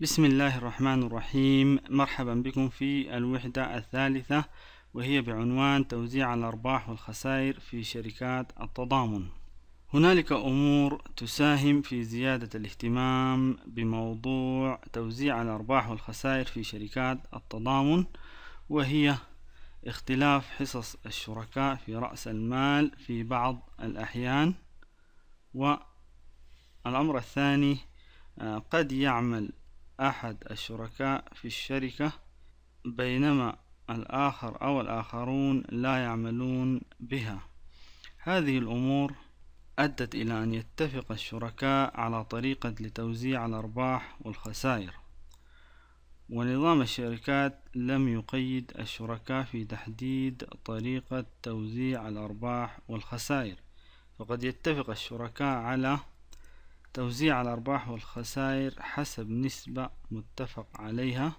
بسم الله الرحمن الرحيم مرحبا بكم في الوحدة الثالثة وهي بعنوان توزيع الأرباح والخسائر في شركات التضامن هنالك أمور تساهم في زيادة الاهتمام بموضوع توزيع الأرباح والخسائر في شركات التضامن وهي اختلاف حصص الشركاء في رأس المال في بعض الأحيان والأمر الثاني آه، قد يعمل أحد الشركاء في الشركة بينما الآخر أو الآخرون لا يعملون بها هذه الأمور أدت إلى أن يتفق الشركاء على طريقة لتوزيع الأرباح والخسائر ونظام الشركات لم يقيد الشركاء في تحديد طريقة توزيع الأرباح والخسائر فقد يتفق الشركاء على توزيع الأرباح والخسائر حسب نسبة متفق عليها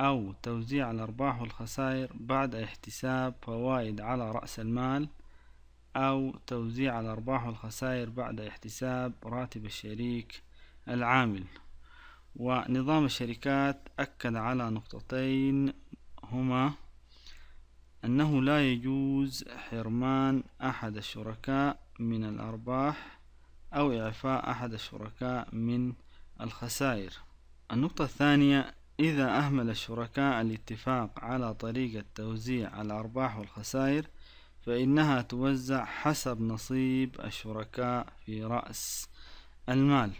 أو توزيع الأرباح والخسائر بعد احتساب فوائد على رأس المال أو توزيع الأرباح والخسائر بعد احتساب راتب الشريك العامل ونظام الشركات أكد على نقطتين هما أنه لا يجوز حرمان أحد الشركاء من الأرباح أو إعفاء أحد الشركاء من الخسائر النقطة الثانية إذا أهمل الشركاء الاتفاق على طريقة توزيع الأرباح والخسائر فإنها توزع حسب نصيب الشركاء في رأس المال